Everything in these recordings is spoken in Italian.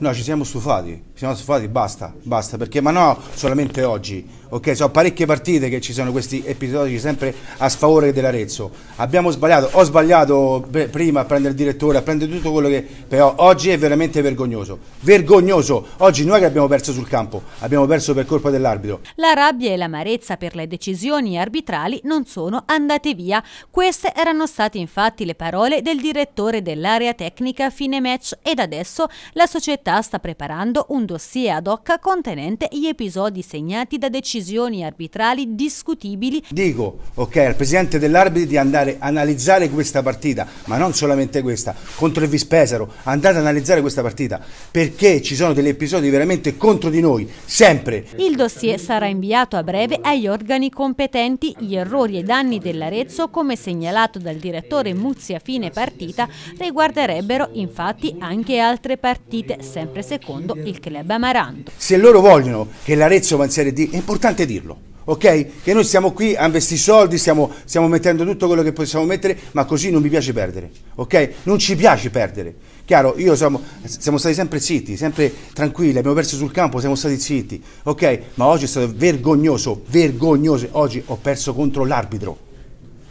No, ci siamo stufati, ci siamo stufati, basta, basta, perché ma no solamente oggi, ok? Sono parecchie partite che ci sono questi episodi sempre a sfavore dell'Arezzo. Abbiamo sbagliato, ho sbagliato prima a prendere il direttore, a prendere tutto quello che... però oggi è veramente vergognoso, vergognoso! Oggi noi che abbiamo perso sul campo, abbiamo perso per colpa dell'arbitro. La rabbia e l'amarezza per le decisioni arbitrali non sono andate via. Queste erano state infatti le parole del direttore dell'area tecnica fine match ed adesso la società l'autorità sta preparando un dossier ad hoc contenente gli episodi segnati da decisioni arbitrali discutibili. Dico, ok, al presidente dell'arbitro di andare a analizzare questa partita, ma non solamente questa, contro il Vispesaro, andate ad analizzare questa partita, perché ci sono degli episodi veramente contro di noi, sempre. Il dossier sarà inviato a breve agli organi competenti. Gli errori e danni dell'Arezzo, come segnalato dal direttore Muzzi a fine partita, riguarderebbero infatti anche altre partite, sempre secondo il club amaranto. Se loro vogliono che l'Arezzo va in Serie D, è importante dirlo. Ok? Che noi siamo qui a investire soldi, stiamo, stiamo mettendo tutto quello che possiamo mettere, ma così non mi piace perdere. Ok? Non ci piace perdere. Chiaro, io siamo, siamo stati sempre zitti, sempre tranquilli, abbiamo perso sul campo, siamo stati zitti. Ok? Ma oggi è stato vergognoso, vergognoso. Oggi ho perso contro l'arbitro.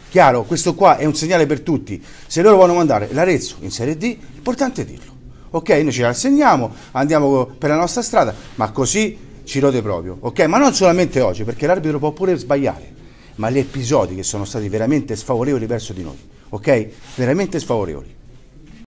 Chiaro, questo qua è un segnale per tutti. Se loro vogliono mandare l'Arezzo in Serie D, è importante dirlo ok? Noi ci rassegniamo, andiamo per la nostra strada, ma così ci rode proprio, ok? Ma non solamente oggi, perché l'arbitro può pure sbagliare, ma gli episodi che sono stati veramente sfavorevoli verso di noi, ok? Veramente sfavorevoli.